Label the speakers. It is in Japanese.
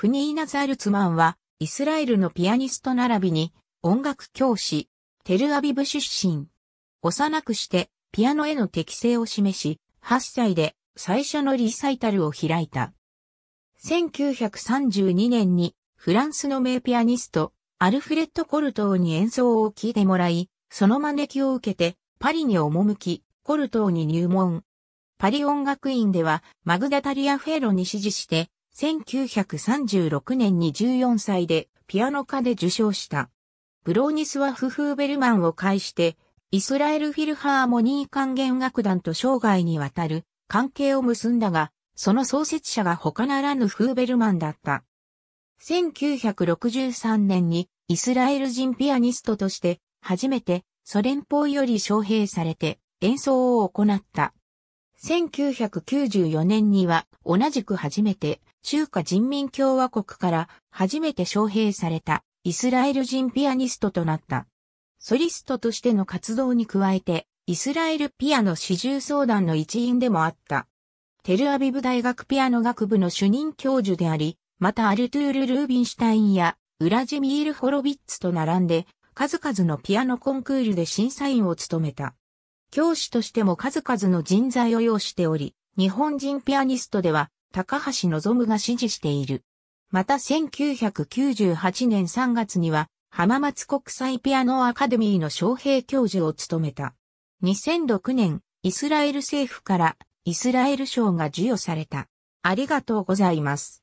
Speaker 1: プニーナ・ザルツマンは、イスラエルのピアニスト並びに、音楽教師、テルアビブ出身。幼くして、ピアノへの適性を示し、8歳で最初のリサイタルを開いた。1932年に、フランスの名ピアニスト、アルフレッド・コルトーに演奏を聴いてもらい、その招きを受けて、パリに赴き、コルトーに入門。パリ音楽院では、マグダタリア・フェロに指示して、1936年に14歳でピアノ科で受賞した。ブローニスワフ・フーベルマンを介して、イスラエルフィルハーモニー管弦楽団と生涯にわたる関係を結んだが、その創設者が他ならぬフーベルマンだった。1963年にイスラエル人ピアニストとして初めてソ連邦より招聘されて演奏を行った。1994年には同じく初めて中華人民共和国から初めて招聘されたイスラエル人ピアニストとなった。ソリストとしての活動に加えてイスラエルピアノ始終相談の一員でもあった。テルアビブ大学ピアノ学部の主任教授であり、またアルトゥール・ルービンシュタインやウラジミール・ホロビッツと並んで数々のピアノコンクールで審査員を務めた。教師としても数々の人材を要しており、日本人ピアニストでは高橋望が支持している。また1998年3月には浜松国際ピアノアカデミーの招聘教授を務めた。2006年、イスラエル政府からイスラエル賞が授与された。ありがとうございます。